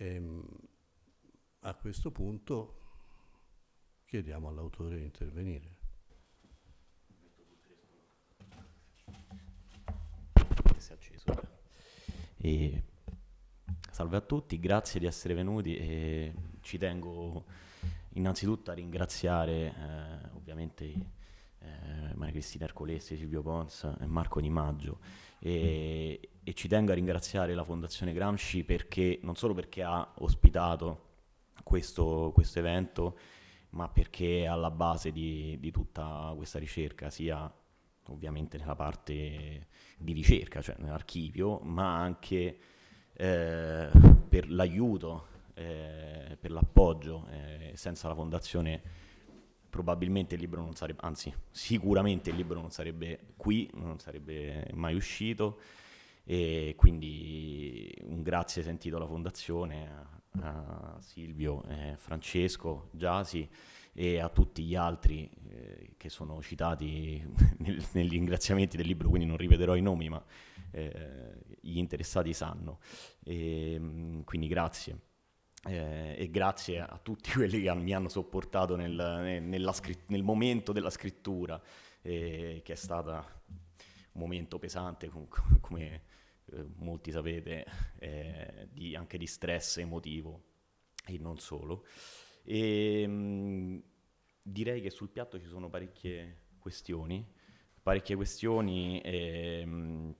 E, ehm, a questo punto chiediamo all'autore di intervenire. Eh. E, salve a tutti, grazie di essere venuti e ci tengo innanzitutto a ringraziare eh, ovviamente eh, Maria Cristina Ercolesi, Silvio Pons e Marco Di Maggio e, e ci tengo a ringraziare la Fondazione Gramsci perché, non solo perché ha ospitato questo, questo evento, ma perché è alla base di, di, tutta questa ricerca, sia ovviamente nella parte di ricerca, cioè nell'archivio, ma anche eh, per l'aiuto, eh, per l'appoggio. Eh, senza la fondazione probabilmente il libro non sarebbe, anzi sicuramente il libro non sarebbe qui, non sarebbe mai uscito. E quindi un grazie sentito alla Fondazione, a Silvio, eh, Francesco, Giasi e a tutti gli altri eh, che sono citati nel, negli ringraziamenti del libro, quindi non ripeterò i nomi, ma eh, gli interessati sanno. E, ehm, quindi grazie. Eh, e grazie a tutti quelli che mi hanno sopportato nel, nel, scritt- nel momento della scrittura, eh, che è stato un momento pesante comunque, come eh, molti sapete, eh, di, anche di stress emotivo e non solo. E, ehm, mh, direi che sul piatto ci sono parecchie questioni, parecchie questioni eh, mh,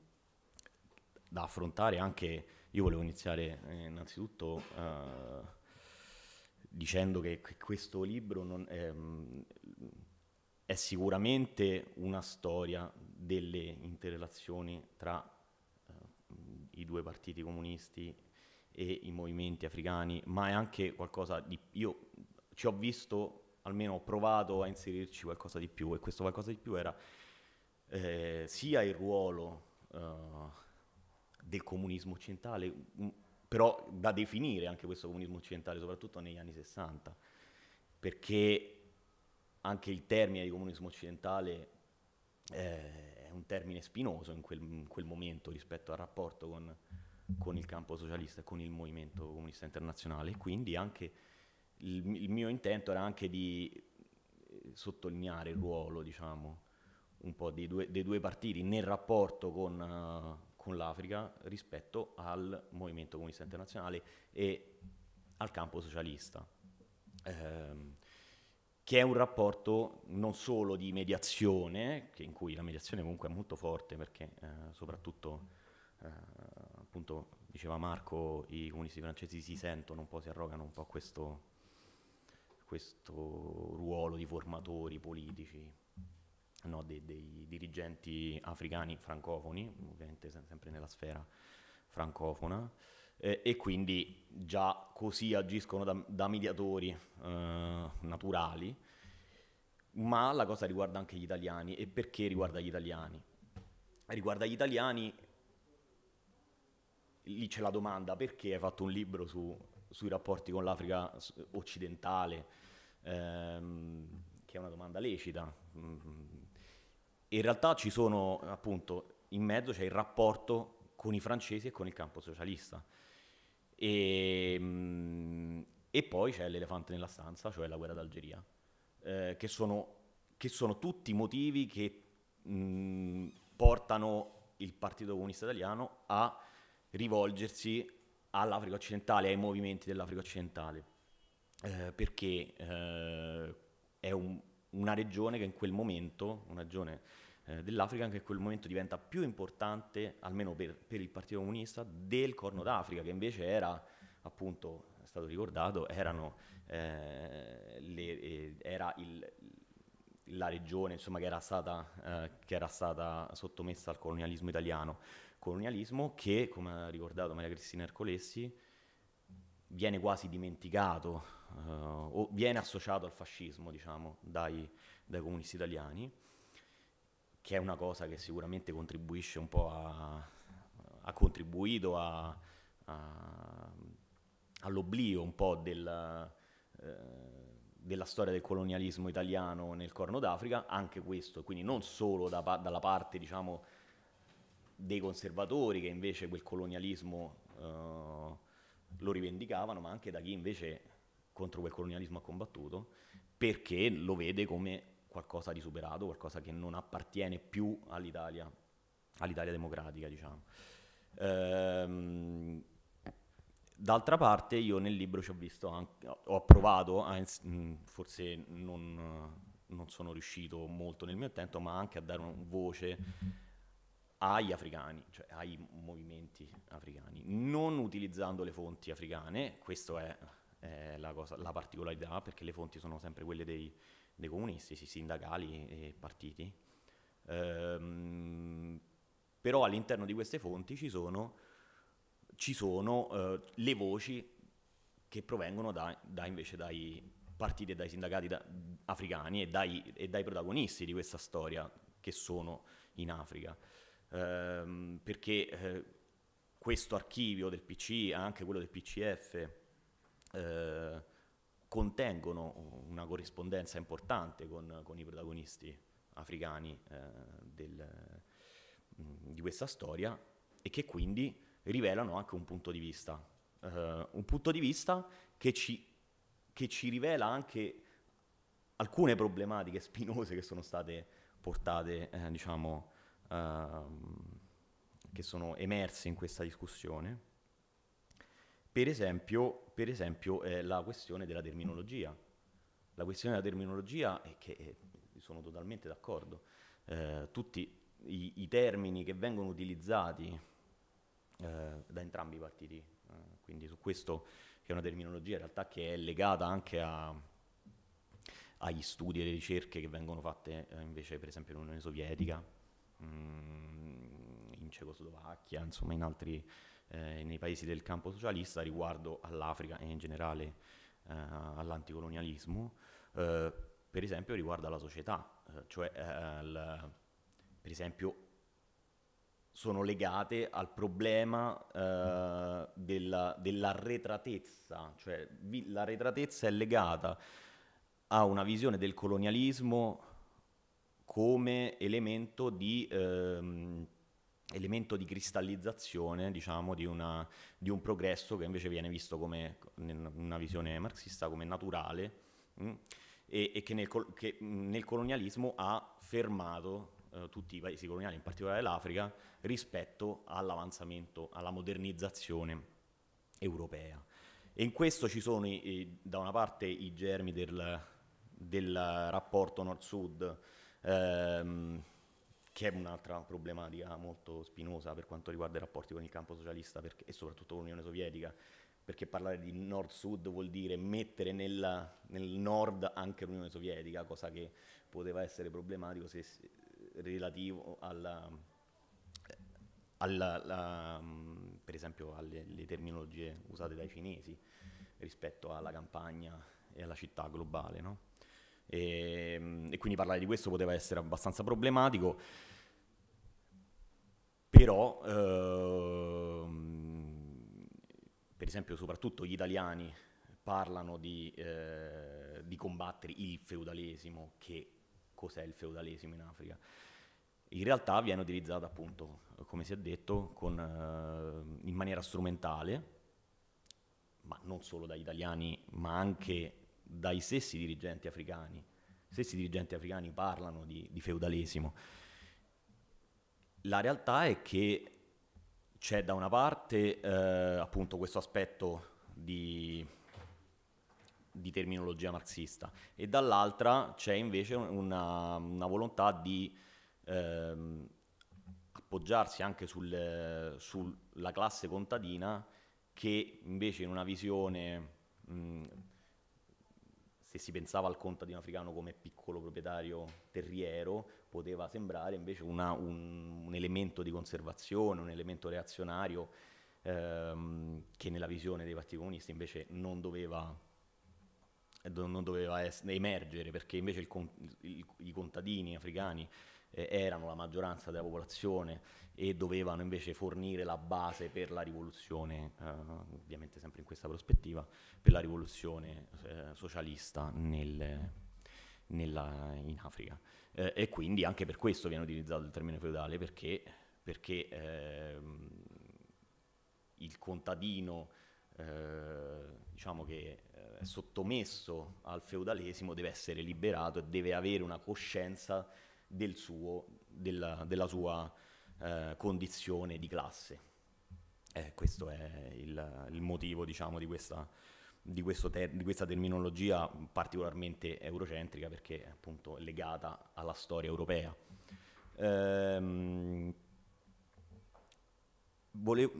da affrontare anche, io volevo iniziare eh, innanzitutto eh, dicendo che questo libro non, ehm, è sicuramente una storia delle interrelazioni tra i due partiti comunisti e i movimenti africani, ma è anche qualcosa di... Io ci ho visto, almeno ho provato a inserirci qualcosa di più e questo qualcosa di più era eh, sia il ruolo eh, del comunismo occidentale, mm, però da definire anche questo comunismo occidentale, soprattutto negli anni 60, perché anche il termine di comunismo occidentale eh, è un termine spinoso in quel, in quel momento rispetto al rapporto con, con il campo socialista e con il movimento comunista internazionale. Quindi anche il, il, mio intento era anche di eh, sottolineare il ruolo, diciamo, un po' dei due, dei due partiti nel rapporto con, uh, con, l'Africa rispetto al movimento comunista internazionale e al campo socialista. Eh, che è un rapporto non solo di mediazione, in cui la mediazione comunque è molto forte perché eh, soprattutto, eh, appunto, diceva Marco, i comunisti francesi si sentono un po', si arrogano un po' questo, questo ruolo di formatori politici no, dei, dei, dirigenti africani francofoni, ovviamente sempre nella sfera francofona eh, e quindi già così agiscono da, da mediatori eh, naturali, ma la cosa riguarda anche gli italiani. E perché riguarda gli italiani? Riguarda gli italiani, lì c'è la domanda, perché hai fatto un libro su, sui rapporti con l'Africa occidentale, ehm, che è una domanda lecita. Mm-hmm. In realtà ci sono, appunto, in mezzo c'è il rapporto con i francesi e con il campo socialista. E, ehm, e poi c'è l'elefante nella stanza, cioè la guerra d'Algeria, eh, che, sono, che, sono, tutti motivi che mh, mm, portano il Partito Comunista Italiano a rivolgersi all'Africa occidentale, ai movimenti dell'Africa occidentale, eh, perché eh, è un, una regione che in quel momento, una regione eh, dell'Africa anche in quel momento diventa più importante, almeno per, per il Partito Comunista, del Corno d'Africa, che invece era appunto è stato ricordato, erano, eh, le, eh, era il, la regione insomma, che, era stata, eh, che, era stata, sottomessa al colonialismo italiano. Colonialismo che, come ha ricordato Maria Cristina Ercolessi, viene quasi dimenticato eh, o viene associato al fascismo diciamo, dai, dai comunisti italiani che è una cosa che sicuramente contribuisce un po' a, ha contribuito a, a, all'oblio un po' del, eh, della storia del colonialismo italiano nel Corno d'Africa, anche questo, quindi non solo da, dalla parte diciamo, dei conservatori che invece quel colonialismo eh, lo rivendicavano, ma anche da chi invece contro quel colonialismo ha combattuto, perché lo vede come qualcosa di superato, qualcosa che non appartiene più all'Italia, all'Italia democratica, diciamo. Ehm, d'altra parte io nel libro ci ho visto anche, ho provato, mm, forse non, non sono riuscito molto nel mio intento, ma anche a dare un voce agli africani, cioè ai movimenti africani, non utilizzando le fonti africane, questa è, è la, cosa, la, particolarità, perché le fonti sono sempre quelle dei, dei comunisti, sì, sindacali e partiti. Ehm, però all'interno di queste fonti ci sono, ci sono eh, le voci che provengono da, da invece dai partiti e dai sindacati da, africani e dai, e dai, protagonisti di questa storia che sono in Africa. Ehm, perché eh, questo archivio del PC, anche quello del PCF, eh, contengono una corrispondenza importante con, con i protagonisti africani eh, del, mm, di questa storia e che quindi rivelano anche un punto di vista, eh, un punto di vista che ci, che ci, rivela anche alcune problematiche spinose che sono state portate, eh, diciamo, ehm, che sono emerse in questa discussione per esempio, per esempio eh, la questione della terminologia. La questione della terminologia è che eh, sono totalmente d'accordo. Eh, tutti i, i, termini che vengono utilizzati eh, da entrambi i partiti, eh, quindi su questo che è una terminologia in realtà che è legata anche a, agli studi e alle ricerche che vengono fatte eh, invece per esempio nell'Unione Sovietica, mh, mm, in Cecoslovacchia, insomma in altri eh, nei paesi del campo socialista riguardo all'Africa e in generale eh, all'anticolonialismo, eh, per esempio riguardo alla società, eh, cioè eh, al, per esempio sono legate al problema eh, della, dell'arretratezza, cioè vi, l'arretratezza è legata a una visione del colonialismo come elemento di ehm, elemento di cristallizzazione diciamo, di, una, di, un progresso che invece viene visto come, ecco, in una visione marxista come naturale mh, mm, e, e che, nel, che, nel, colonialismo ha fermato eh, tutti i paesi coloniali, in particolare l'Africa, rispetto all'avanzamento, alla modernizzazione europea. E in questo ci sono i, da una parte i germi del, del rapporto nord-sud, ehm, che è un'altra problematica molto spinosa per quanto riguarda i rapporti con il campo socialista perché, e soprattutto con l'Unione Sovietica, perché parlare di nord-sud vuol dire mettere nella, nel nord anche l'Unione Sovietica, cosa che poteva essere problematico se, se relativo alla, alla, alla, per esempio alle terminologie usate dai cinesi rispetto alla campagna e alla città globale. No? e, ehm, e quindi parlare di questo poteva essere abbastanza problematico, però ehm, per esempio soprattutto gli italiani parlano di, eh, di combattere il feudalesimo, che cos'è il feudalesimo in Africa? in realtà viene utilizzato appunto, come si è detto, con, eh, in maniera strumentale, ma non solo dagli italiani, ma anche dai stessi dirigenti africani. I stessi dirigenti africani parlano di, di feudalesimo. La realtà è che c'è da una parte eh, appunto questo aspetto di, di, terminologia marxista e dall'altra c'è invece una, una volontà di eh, appoggiarsi anche sul, sulla classe contadina che invece in una visione mh, se si pensava al contadino africano come piccolo proprietario terriero, poteva sembrare invece una, un, un, elemento di conservazione, un elemento reazionario ehm, che nella visione dei partiti comunisti invece non doveva, non doveva es- emergere, perché invece il, il, i contadini africani eh, erano la maggioranza della popolazione e dovevano invece fornire la base per la rivoluzione, eh, ovviamente sempre in questa prospettiva, per la rivoluzione eh, socialista nel, nella, in Africa. Eh, e quindi anche per questo viene utilizzato il termine feudale, perché, perché ehm, il contadino eh, diciamo che è sottomesso al feudalesimo deve essere liberato e deve avere una coscienza del suo, della, della sua eh, condizione di classe. Eh, questo è il, il motivo diciamo, di, questa, di, ter- di, questa, terminologia particolarmente eurocentrica perché è appunto legata alla storia europea. Ehm, volevo,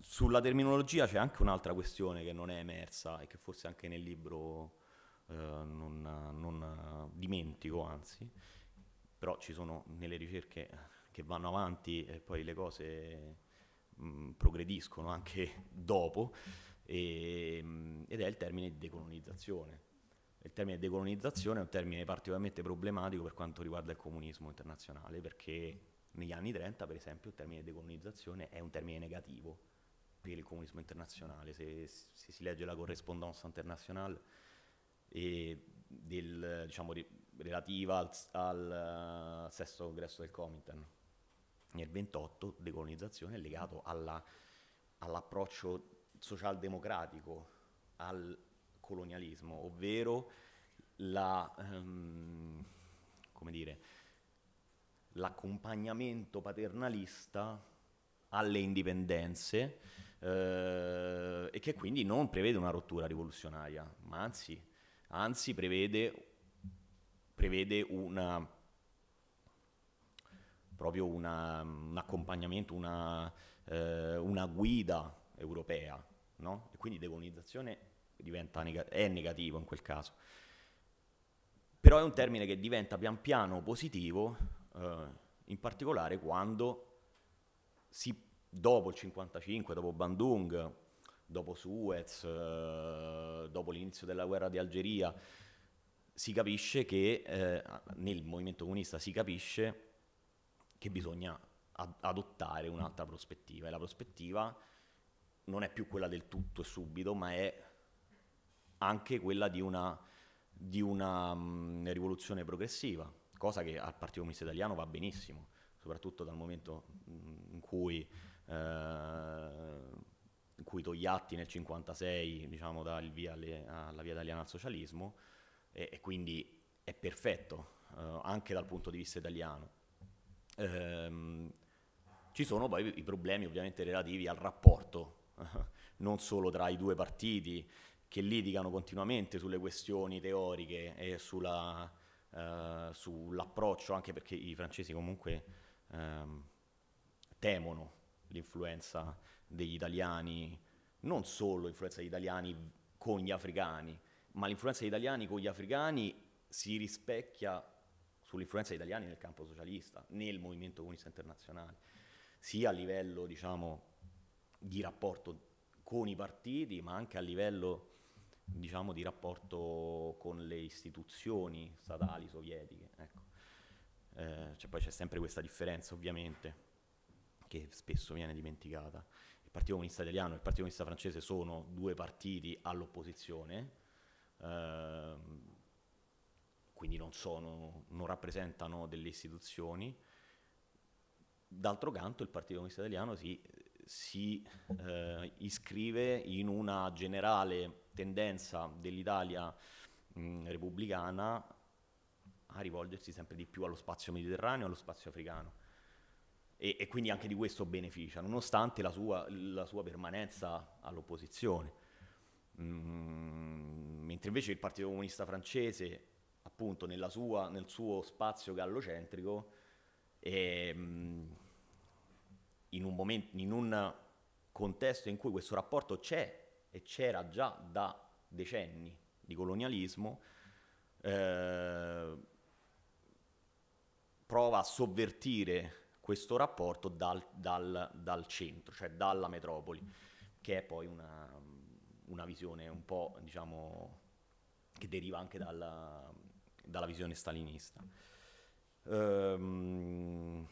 sulla terminologia c'è anche un'altra questione che non è emersa e che forse anche nel libro eh, non, non dimentico, anzi, però ci sono nelle ricerche che vanno avanti e poi le cose mh, mm, progrediscono anche dopo, e, ehm, mh, ed è il termine decolonizzazione. Il termine decolonizzazione è un termine particolarmente problematico per quanto riguarda il comunismo internazionale, perché negli anni 30, per esempio, il termine decolonizzazione è un termine negativo per il comunismo internazionale. Se, se si legge la corrispondenza internazionale del, diciamo, relativa al, al eh, sesto congresso del Comintern. Nel 28 decolonizzazione è legato alla, all'approccio socialdemocratico al colonialismo, ovvero la, um, dire, l'accompagnamento paternalista alle indipendenze eh, e che quindi non prevede una rottura rivoluzionaria, ma anzi, anzi prevede prevede una, proprio una, un accompagnamento, una, eh, una guida europea, no? e quindi decolonizzazione neg- è negativo in quel caso. Però è un termine che diventa pian piano positivo, eh, in particolare quando si, dopo il 55, dopo Bandung, dopo Suez, eh, dopo l'inizio della guerra di Algeria, si capisce che eh, nel movimento comunista si capisce che bisogna ad- adottare un'altra prospettiva e la prospettiva non è più quella del tutto e subito, ma è anche quella di una, di una mh, rivoluzione progressiva, cosa che al Partito Comunista Italiano va benissimo, soprattutto dal momento in cui, eh, in cui Togliatti nel 1956 diciamo, dà il via alle, alla via italiana al socialismo, e, e quindi è perfetto eh, anche dal punto di vista italiano. Ehm, ci sono poi i problemi ovviamente relativi al rapporto, non solo tra i due partiti che litigano continuamente sulle questioni teoriche e sulla, eh, sull'approccio, anche perché i francesi comunque ehm, temono l'influenza degli italiani, non solo l'influenza degli italiani con gli africani, ma l'influenza degli italiani con gli africani si rispecchia sull'influenza degli italiani nel campo socialista, nel movimento comunista internazionale, sia a livello diciamo, di rapporto con i partiti, ma anche a livello diciamo, di rapporto con le istituzioni statali sovietiche. Ecco. Eh, cioè, poi c'è sempre questa differenza ovviamente, che spesso viene dimenticata. Il Partito Comunista Italiano e il Partito Comunista Francese sono due partiti all'opposizione, Ehm, quindi non, sono, non rappresentano delle istituzioni. D'altro canto il Partito Comunista Italiano si, si eh, iscrive in una generale tendenza dell'Italia mh, mm, repubblicana a rivolgersi sempre di più allo spazio mediterraneo allo spazio africano. E, e, quindi anche di questo beneficia, nonostante la sua, la sua permanenza all'opposizione. Mm, mentre invece il Partito Comunista Francese, appunto sua, nel suo spazio gallocentrico, è, ehm, in, un momento, in un contesto in cui questo rapporto c'è e c'era già da decenni di colonialismo, eh, prova a sovvertire questo rapporto dal, dal, dal centro, cioè dalla metropoli, che è poi una, una visione un po' diciamo che deriva anche dalla, dalla visione stalinista. Um,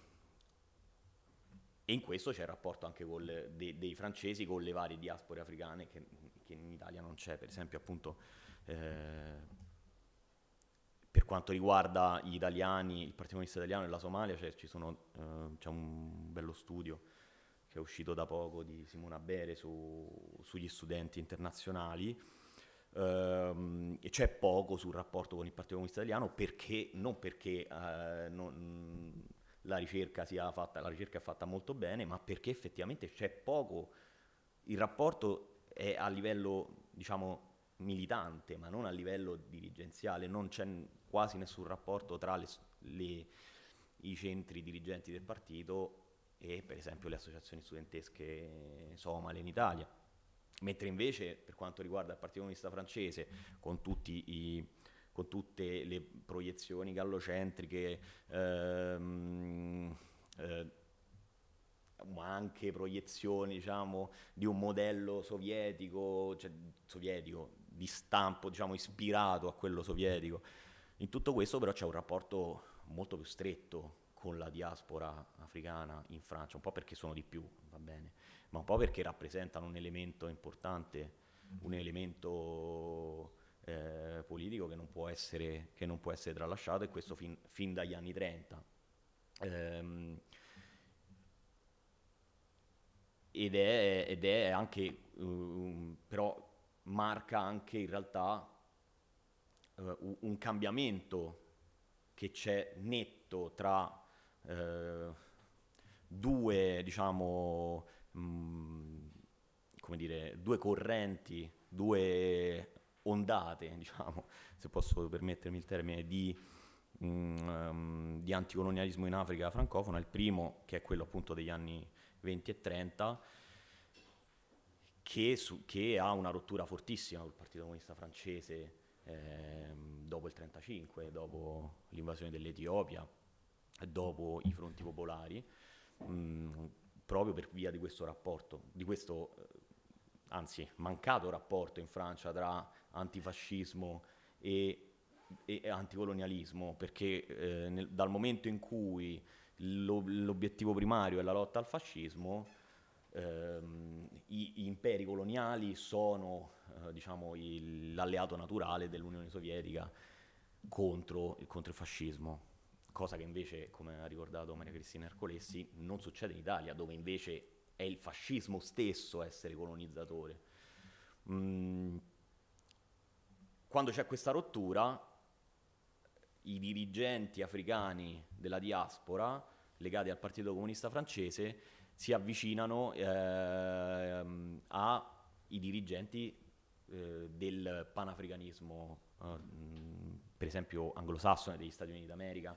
e in questo c'è il rapporto anche le, de, dei francesi con le varie diaspore africane che, che in Italia non c'è, per esempio appunto eh, per quanto riguarda gli italiani, il Partito Comunista Italiano e la Somalia, cioè, sono, eh, c'è un bello studio che è uscito da poco di Simona Bere su, sugli studenti internazionali, ehm, e c'è poco sul rapporto con il Partito Comunista Italiano perché, non perché eh, non, la, ricerca fatta, la ricerca è fatta molto bene, ma perché effettivamente c'è poco, il rapporto è a livello, diciamo, militante, ma non a livello dirigenziale, non c'è quasi nessun rapporto tra le, le, i centri dirigenti del partito e per esempio le associazioni studentesche somale in Italia. Mentre invece per quanto riguarda il Partito Comunista francese, con, i, con tutte le proiezioni gallocentriche, ehm, eh, ma anche proiezioni diciamo, di un modello sovietico, cioè, sovietico di stampo diciamo, ispirato a quello sovietico, in tutto questo però c'è un rapporto molto più stretto con la diaspora africana in Francia, un po' perché sono di più, va bene, ma un po' perché rappresentano un elemento importante, un elemento eh, politico che non, essere, che non, può essere, tralasciato e questo fin, fin dagli anni 30. Ehm, ed, è, ed è, anche, um, però marca anche in realtà uh, un cambiamento che c'è netto tra eh, due, diciamo, mm, come dire, due correnti, due ondate, diciamo, se posso permettermi il termine, di, mh, mm, ehm, di anticolonialismo in Africa francofona. Il primo, che è quello appunto degli anni 20 e 30, che, su, che ha una rottura fortissima col Partito Comunista francese eh, dopo il 35, dopo l'invasione dell'Etiopia dopo i fronti popolari, mh, mm, proprio per via di questo rapporto, di questo eh, anzi mancato rapporto in Francia tra antifascismo e, e anticolonialismo, perché eh, nel, dal momento in cui l'obiettivo primario è la lotta al fascismo, ehm, i, gli imperi coloniali sono eh, diciamo, il, l'alleato naturale dell'Unione Sovietica contro, contro il fascismo cosa che invece, come ha ricordato Maria Cristina Ercolessi, non succede in Italia, dove invece è il fascismo stesso a essere colonizzatore. Mm. Quando c'è questa rottura, i dirigenti africani della diaspora, legati al Partito Comunista Francese, si avvicinano eh, ai dirigenti eh, del panafricanismo. Eh, mm, per esempio anglosassone degli Stati Uniti d'America,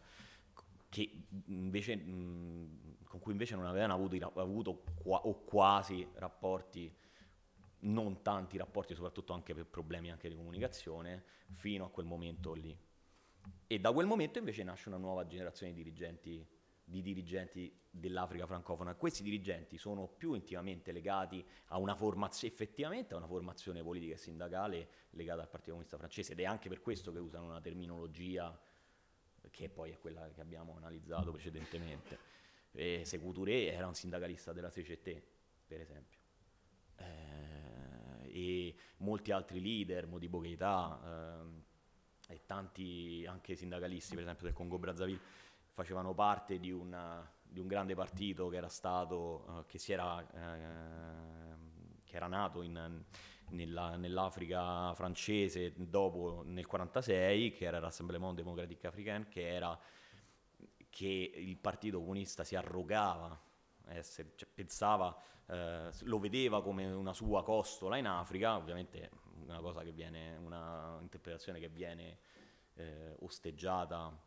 invece, mh, con cui invece non avevano avuto, avuto qua, o quasi rapporti, non tanti rapporti, soprattutto anche per problemi anche di comunicazione, fino a quel momento lì. E da quel momento invece nasce una nuova generazione di dirigenti di dirigenti dell'Africa francofona. Questi dirigenti sono più intimamente legati a una formazione, effettivamente a una formazione politica e sindacale legata al Partito Comunista Francese ed è anche per questo che usano una terminologia che poi è quella che abbiamo analizzato precedentemente. E eh, Secouturé era un sindacalista della CGT, per esempio. Eh, e molti altri leader, Modibo Keita eh, e tanti anche sindacalisti, per esempio del Congo Brazzaville facevano parte di, una, di un grande partito che era, stato, eh, che era, eh, che era nato in, nella, nell'Africa francese dopo nel 1946, che era l'Assemblement Démocratique Africain, che era che il partito comunista si arrogava, essere, eh, cioè, pensava, eh, lo vedeva come una sua costola in Africa, ovviamente una cosa che viene, una interpretazione che viene eh, osteggiata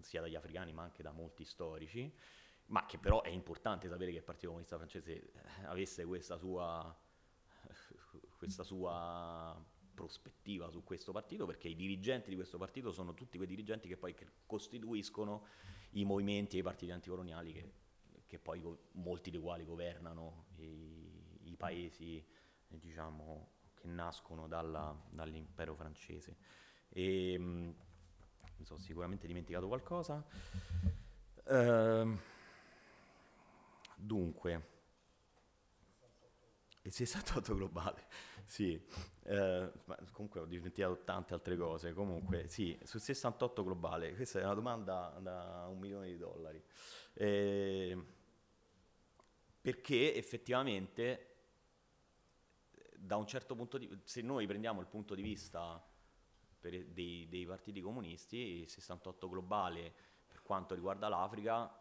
sia dagli africani ma anche da molti storici, ma che però è importante sapere che il Partito Comunista Francese eh, avesse questa sua, questa sua prospettiva su questo partito, perché i dirigenti di questo partito sono tutti quei dirigenti che poi costituiscono i movimenti e i partiti anticoloniali che, che poi molti dei quali governano i, i paesi diciamo, che nascono dalla, dall'impero francese. E, ehm, mi sono sicuramente dimenticato qualcosa. Uh, dunque, il 68 globale, sì, uh, comunque ho dimenticato tante altre cose, comunque sì, sul 68 globale, questa è una domanda da un milione di dollari, eh, perché effettivamente eh, da un certo punto di vista, se noi prendiamo il punto di vista per, dei, dei, partiti comunisti, il 68 globale per quanto riguarda l'Africa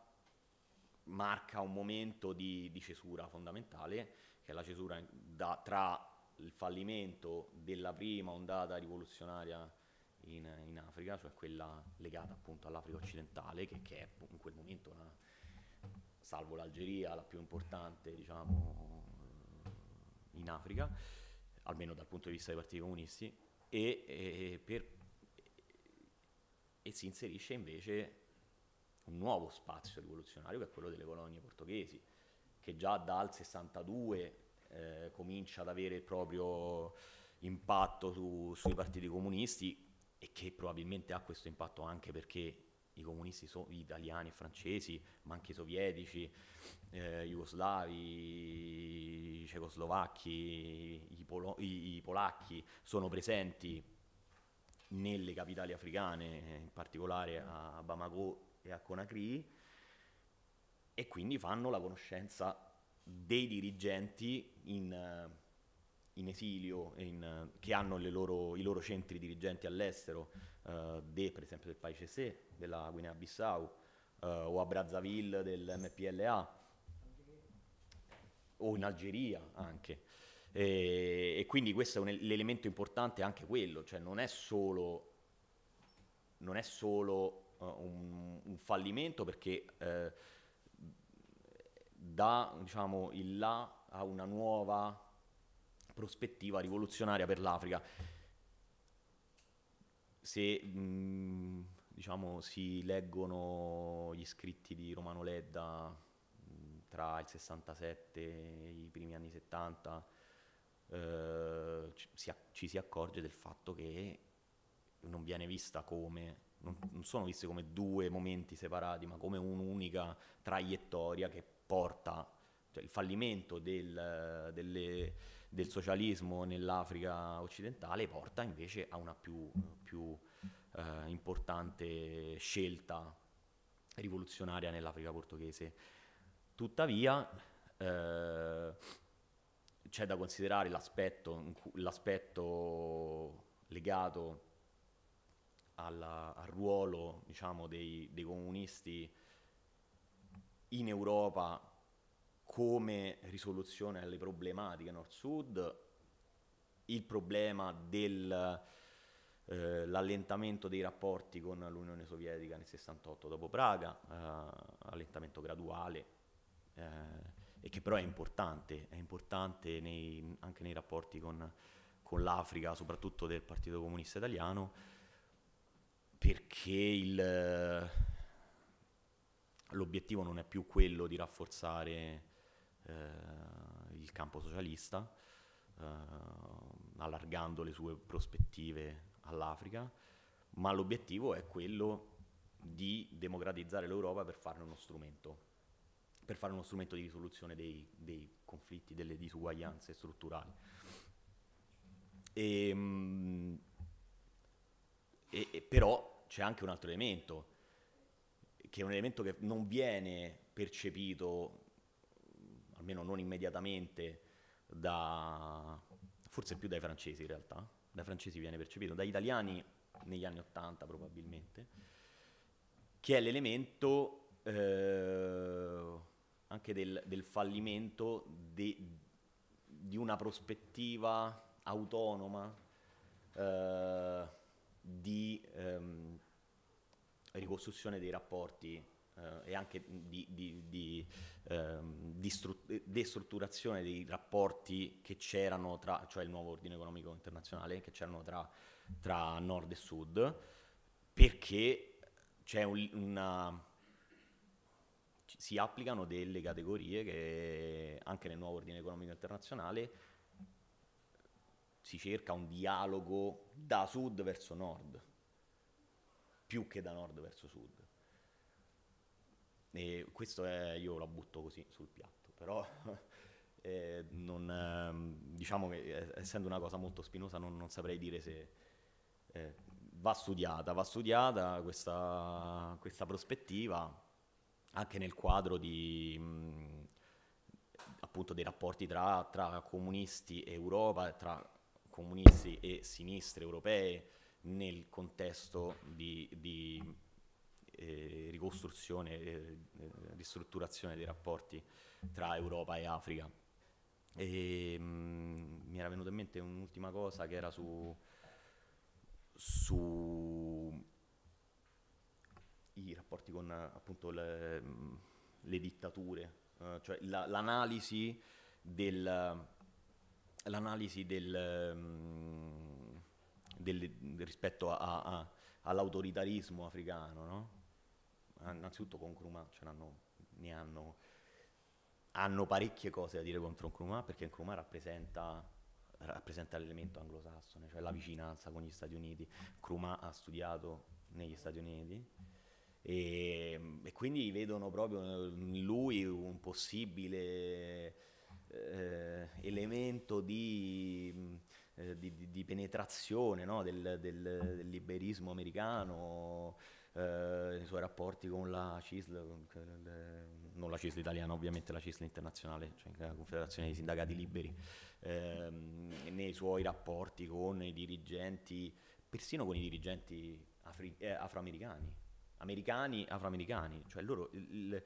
marca un momento di, di cesura fondamentale, che è la cesura da, tra il fallimento della prima ondata rivoluzionaria in, in, Africa, cioè quella legata appunto all'Africa occidentale, che, che è in quel momento, una, salvo l'Algeria, la più importante diciamo, in Africa, almeno dal punto di vista dei partiti comunisti, e, e, eh, per, e si inserisce invece un nuovo spazio rivoluzionario che è quello delle colonie portoghesi, che già dal 62 eh, comincia ad avere il proprio impatto su, sui partiti comunisti e che probabilmente ha questo impatto anche perché i comunisti so- italiani e francesi, ma anche i sovietici, eh, jugoslavi, cecoslovacchi, i, polo- i-, i polacchi sono presenti nelle capitali africane, in particolare a Bamako e a Conakry, e quindi fanno la conoscenza dei dirigenti in, in esilio, in, che hanno loro, i loro centri dirigenti all'estero eh, de, per esempio del Paese Se, della Guinea-Bissau, eh, o a Brazzaville del MPLA, o in Algeria anche. E, e quindi questo è un, l'elemento importante anche quello, cioè non è solo, non è solo uh, un, un, fallimento perché eh, dà diciamo, il là a una nuova prospettiva rivoluzionaria per l'Africa se mh, mm, diciamo, si leggono gli scritti di Romano Ledda mh, mm, tra il 67 e i primi anni 70, eh, ci, si, ci, si, accorge del fatto che non viene vista come, non, non sono viste come due momenti separati, ma come un'unica traiettoria che porta, cioè il fallimento del, delle del socialismo nell'Africa occidentale porta invece a una più, più eh, importante scelta rivoluzionaria nell'Africa portoghese. Tuttavia eh, c'è da considerare l'aspetto, l'aspetto legato alla, al ruolo diciamo, dei, dei comunisti in Europa come risoluzione alle problematiche nord-sud, il problema dell'allentamento eh, dei rapporti con l'Unione Sovietica nel 68 dopo Praga, eh, allentamento graduale eh, e che però è importante, è importante nei, anche nei rapporti con, con l'Africa, soprattutto del Partito Comunista Italiano, perché il, eh, l'obiettivo non è più quello di rafforzare eh, il campo socialista, eh, allargando le sue prospettive all'Africa, ma l'obiettivo è quello di democratizzare l'Europa per farne uno strumento, per fare uno strumento di risoluzione dei, dei conflitti, delle disuguaglianze strutturali. E, ehm, e, e però c'è anche un altro elemento, che è un elemento che non viene percepito almeno non immediatamente, da, forse più dai francesi in realtà, dai francesi viene percepito, dagli italiani negli anni Ottanta probabilmente, che è l'elemento eh, anche del, del fallimento de, di una prospettiva autonoma eh, di ehm, ricostruzione dei rapporti eh, e anche di, di, di, ehm, di stru- destrutturazione dei rapporti che c'erano tra, cioè il nuovo ordine economico internazionale, che c'erano tra, tra nord e sud, perché c'è un, una, si applicano delle categorie che anche nel nuovo ordine economico internazionale si cerca un dialogo da sud verso nord, più che da nord verso sud. E questo è, io lo butto così sul piatto, però eh, non, ehm, diciamo che eh, essendo una cosa molto spinosa non, non saprei dire se eh, va studiata, va studiata questa, questa, prospettiva anche nel quadro di... Mh, mm, appunto dei rapporti tra, tra comunisti e Europa, tra comunisti e sinistre europee nel contesto di, di eh, ricostruzione e ristrutturazione dei rapporti tra Europa e Africa. E, mh, mm, mi era venuta in mente un'ultima cosa che era su, su i rapporti con appunto le, le dittature, eh, cioè la, l'analisi del l'analisi del, mm, del rispetto a, a, all'autoritarismo africano, no? Ah, innanzitutto con Krumah ce n'hanno, ne hanno, hanno parecchie cose da dire contro Krumah perché Krumah rappresenta, rappresenta l'elemento anglosassone, cioè la vicinanza con gli Stati Uniti. Krumah ha studiato negli Stati Uniti e, e quindi vedono proprio in lui un possibile eh, elemento di... Eh, di, di, di, penetrazione no? del, del, del, liberismo americano eh, nei suoi rapporti con la CISL, non la CISL italiana ovviamente, la CISL internazionale, cioè la Confederazione dei Sindacati Liberi, eh, nei suoi rapporti con i dirigenti, persino con i dirigenti afri- eh, afroamericani, americani, afroamericani, cioè loro... Il,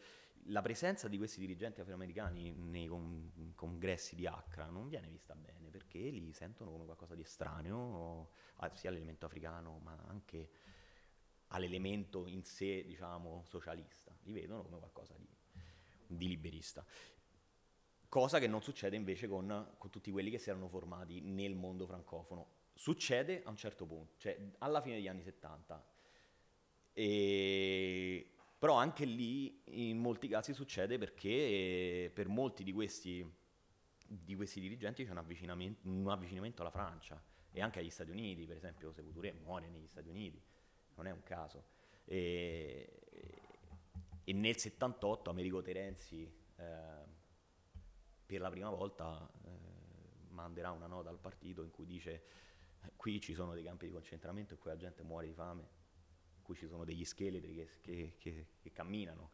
la presenza di questi dirigenti afroamericani nei con- congressi di Accra non viene vista bene perché li sentono come qualcosa di estraneo, ah, sia all'elemento africano ma anche all'elemento in sé, diciamo, socialista, li vedono come qualcosa di, di liberista. Cosa che non succede invece con, con, tutti quelli che si erano formati nel mondo francofono. Succede a un certo punto, cioè alla fine degli anni 70. E, però anche lì in molti casi succede perché per molti di questi, di questi dirigenti c'è un avvicinamento, un avvicinamento alla Francia e anche agli Stati Uniti, per esempio Secouturier muore negli Stati Uniti non è un caso. E, e nel 78 Americo Terenzi eh, per la prima volta eh, manderà una nota al partito in cui dice qui ci sono dei campi di concentramento in cui la gente muore di fame, qui ci sono degli scheletri che, che, che, che camminano.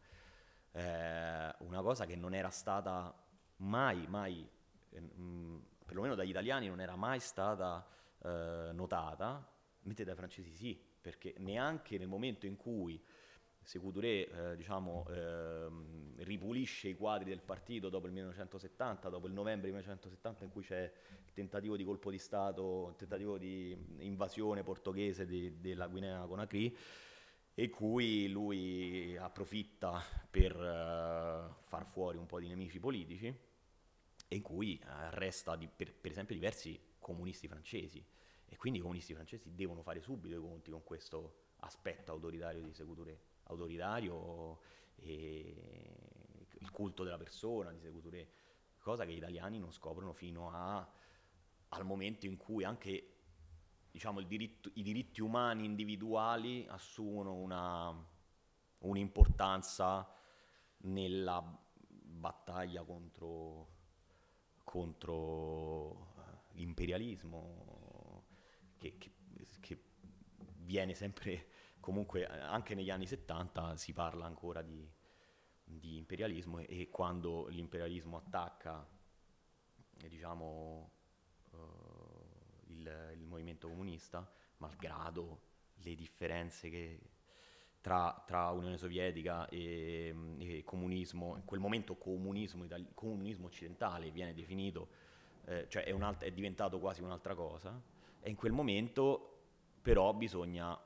Eh, una cosa che non era stata mai, mai, eh, mh, perlomeno dagli italiani non era mai stata eh, notata, mentre dai francesi sì, perché neanche nel momento in cui Secuduré eh, diciamo, eh, ripulisce i quadri del partito dopo il 1970, dopo il novembre 1970 in cui c'è il tentativo di colpo di Stato, il tentativo di invasione portoghese di, della Guinea Conakry e cui lui approfitta per eh, far fuori un po' di nemici politici e in cui arresta di, per, per esempio diversi comunisti francesi e quindi i comunisti francesi devono fare subito i conti con questo aspetto autoritario di Secuturé, autoritario il culto della persona di Secuturé, cosa che gli italiani non scoprono fino a, al momento in cui anche diciamo, diritto, i diritti umani individuali assumono una, un'importanza nella battaglia contro, contro eh, l'imperialismo che, che, che viene sempre, comunque anche negli anni 70 si parla ancora di, di imperialismo e, e, quando l'imperialismo attacca eh, diciamo, uh, il, il, movimento comunista, malgrado le differenze che, tra, tra, Unione Sovietica e, mm, e, comunismo, in quel momento comunismo, itali- comunismo occidentale viene definito, eh, cioè è, alt- è diventato quasi un'altra cosa, e in quel momento però bisogna,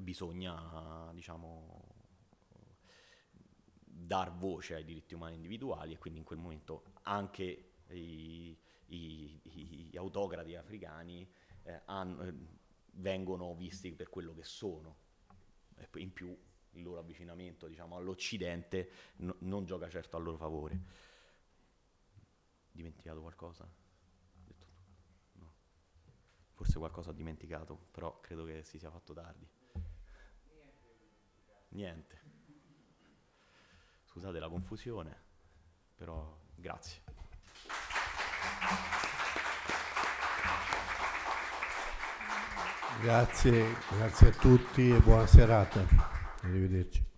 bisogna diciamo, dar voce ai diritti umani individuali e quindi in quel momento anche i, i, gli autocrati africani eh, hanno, eh, vengono visti per quello che sono e in più il loro avvicinamento diciamo, all'Occidente no, non gioca certo a loro favore. Dimenticato qualcosa? forse qualcosa ho dimenticato, però credo che si sia fatto tardi. Niente. Scusate la confusione, però grazie. Grazie, grazie a tutti e buona serata. Arrivederci.